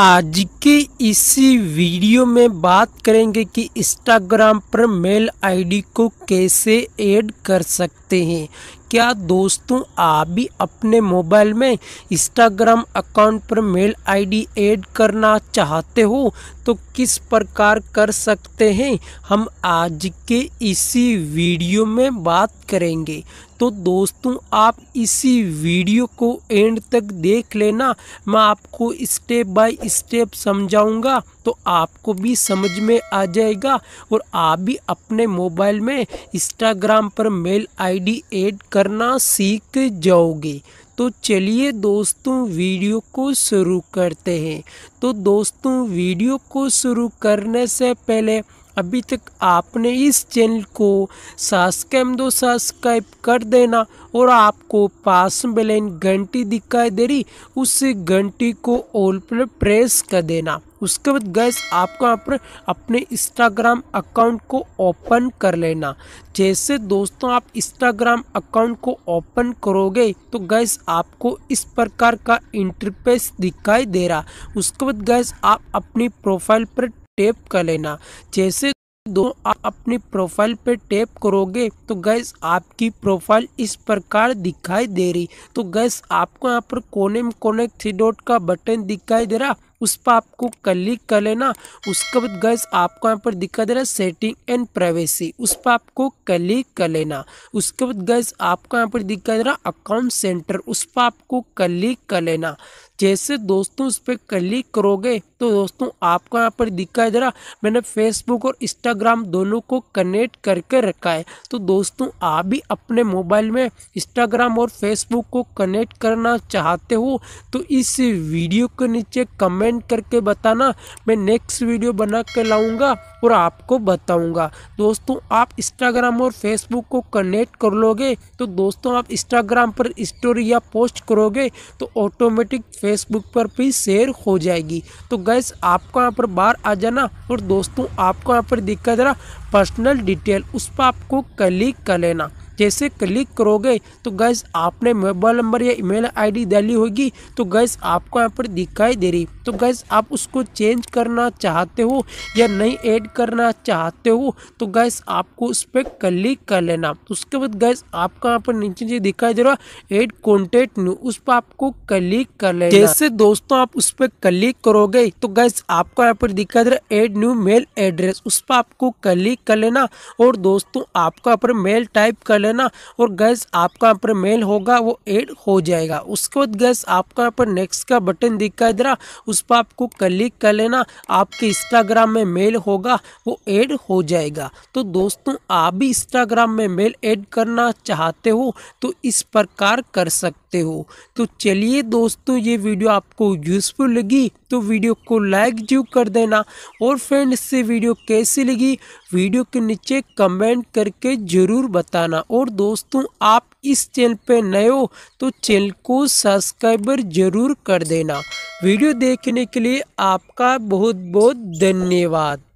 आज के इसी वीडियो में बात करेंगे कि इंस्टाग्राम पर मेल आईडी को कैसे ऐड कर सकते हैं क्या दोस्तों आप भी अपने मोबाइल में इंस्टाग्राम अकाउंट पर मेल आईडी ऐड करना चाहते हो तो किस प्रकार कर सकते हैं हम आज के इसी वीडियो में बात करेंगे तो दोस्तों आप इसी वीडियो को एंड तक देख लेना मैं आपको स्टेप बाय स्टेप समझाऊंगा तो आपको भी समझ में आ जाएगा और आप भी अपने मोबाइल में इंस्टाग्राम पर मेल आईडी ऐड करना सीख जाओगे तो चलिए दोस्तों वीडियो को शुरू करते हैं तो दोस्तों वीडियो को शुरू करने से पहले अभी तक आपने इस चैनल को सब्सक्राइब दो सब्सक्राइब कर देना और आपको पास में घंटी दिखाई दे रही उस घंटी को ऑल पर प्रेस कर देना उसके बाद गैस आपको अपने अपने इंस्टाग्राम अकाउंट को ओपन कर लेना जैसे दोस्तों आप इंस्टाग्राम अकाउंट को ओपन करोगे तो गैस आपको इस प्रकार का इंटरफेस दिखाई दे रहा उसके बाद गैस आप अपनी प्रोफाइल पर टैप कर लेना जैसे दो आप अपनी प्रोफाइल पे टैप करोगे तो गैस आपकी प्रोफाइल इस प्रकार दिखाई दे रही तो गैस आपको यहाँ पर कोने में कोने थ्री डॉट का बटन दिखाई दे रहा उस पर आपको क्लिक कर लेना उसके बाद गैस आपको यहाँ पर दिखा दे रहा है सेटिंग एंड प्राइवेसी उस पर आपको क्लिक कर लेना उसके बाद गैस आपको यहाँ पर दिखा दे रहा है अकाउंट सेंटर उस पर आपको क्लिक कर लेना जैसे दोस्तों उस पर क्लिक करोगे तो दोस्तों आपको यहाँ पर दिखाई दे रहा मैंने फेसबुक और इंस्टाग्राम दोनों को कनेक्ट करके रखा है तो दोस्तों आप भी अपने मोबाइल में इंस्टाग्राम और फेसबुक को कनेक्ट करना चाहते हो तो इस वीडियो के नीचे कमेंट करके बताना मैं नेक्स्ट वीडियो बना कर लाऊँगा और आपको बताऊँगा दोस्तों आप इंस्टाग्राम और फेसबुक को कनेक्ट कर लोगे तो दोस्तों आप इंस्टाग्राम पर स्टोरी या पोस्ट करोगे तो ऑटोमेटिक फेसबुक पर भी शेयर हो जाएगी तो गैस आपको यहाँ पर बाहर आ जाना और दोस्तों आपको यहाँ पर दिक्कत रहा पर्सनल डिटेल उस पर आपको क्लिक कर लेना जैसे क्लिक करोगे तो गैस आपने मोबाइल नंबर या ईमेल आईडी डाली होगी तो गैस आपको यहाँ पर दिखाई दे रही तो गैस आप उसको चेंज करना चाहते हो या नहीं ऐड करना चाहते हो तो गैस आपको उस पर क्लिक कर लेना तो उसके बाद गैस आपका यहाँ पर नीचे जो दिखाई दे रहा है एड कॉन्टेक्ट न्यू उस पर आपको क्लिक कर लेना जैसे दोस्तों आप उस पर क्लिक करोगे तो गैस आपका यहाँ पर दिखाई दे रहा है एड न्यू मेल एड्रेस उस पर आपको क्लिक कर लेना और दोस्तों आपका यहाँ पर मेल टाइप कर लेना और गैस आपका यहाँ पर मेल होगा वो एड हो जाएगा उसके बाद गैस आपका यहाँ पर नेक्स्ट का बटन दिखाई दे रहा उस उस पर आपको क्लिक कर लेना आपके इंस्टाग्राम में मेल होगा वो ऐड हो जाएगा तो दोस्तों आप भी इंस्टाग्राम में मेल ऐड करना चाहते हो तो इस प्रकार कर सकते हो तो चलिए दोस्तों ये वीडियो आपको यूज़फुल लगी तो वीडियो को लाइक जो कर देना और फ्रेंड्स से वीडियो कैसी लगी वीडियो के नीचे कमेंट करके ज़रूर बताना और दोस्तों आप इस चैनल पे नए हो तो चैनल को सब्सक्राइबर जरूर कर देना वीडियो देखने के लिए आपका बहुत बहुत धन्यवाद